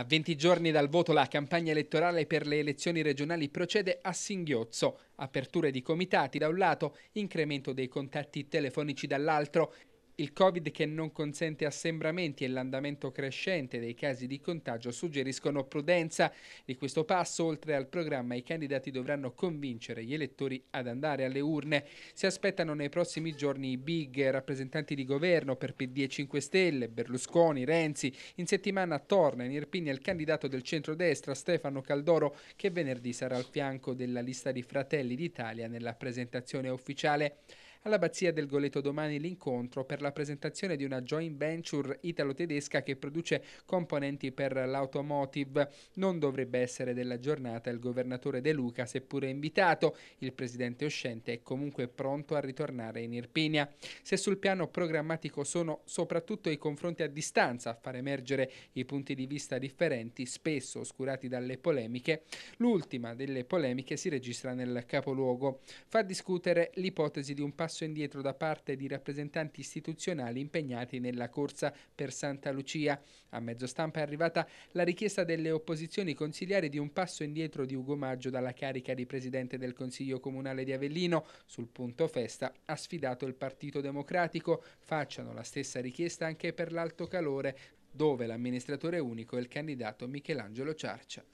A 20 giorni dal voto la campagna elettorale per le elezioni regionali procede a singhiozzo. Aperture di comitati da un lato, incremento dei contatti telefonici dall'altro il Covid che non consente assembramenti e l'andamento crescente dei casi di contagio suggeriscono prudenza. Di questo passo, oltre al programma, i candidati dovranno convincere gli elettori ad andare alle urne. Si aspettano nei prossimi giorni i big rappresentanti di governo per PD e 5 Stelle, Berlusconi, Renzi. In settimana torna in Irpinia il candidato del centrodestra Stefano Caldoro che venerdì sarà al fianco della lista di Fratelli d'Italia nella presentazione ufficiale. All'abbazia del Goleto domani l'incontro per la presentazione di una joint venture italo-tedesca che produce componenti per l'automotive. Non dovrebbe essere della giornata il governatore De Luca, seppure invitato. Il presidente uscente è comunque pronto a ritornare in Irpinia. Se sul piano programmatico sono soprattutto i confronti a distanza a far emergere i punti di vista differenti, spesso oscurati dalle polemiche, l'ultima delle polemiche si registra nel capoluogo. Fa discutere l'ipotesi di un passaggio passo indietro da parte di rappresentanti istituzionali impegnati nella corsa per Santa Lucia. A mezzo stampa è arrivata la richiesta delle opposizioni consigliari di un passo indietro di Ugo Maggio dalla carica di presidente del Consiglio Comunale di Avellino. Sul punto festa ha sfidato il Partito Democratico. Facciano la stessa richiesta anche per l'alto calore, dove l'amministratore unico è il candidato Michelangelo Ciarcia.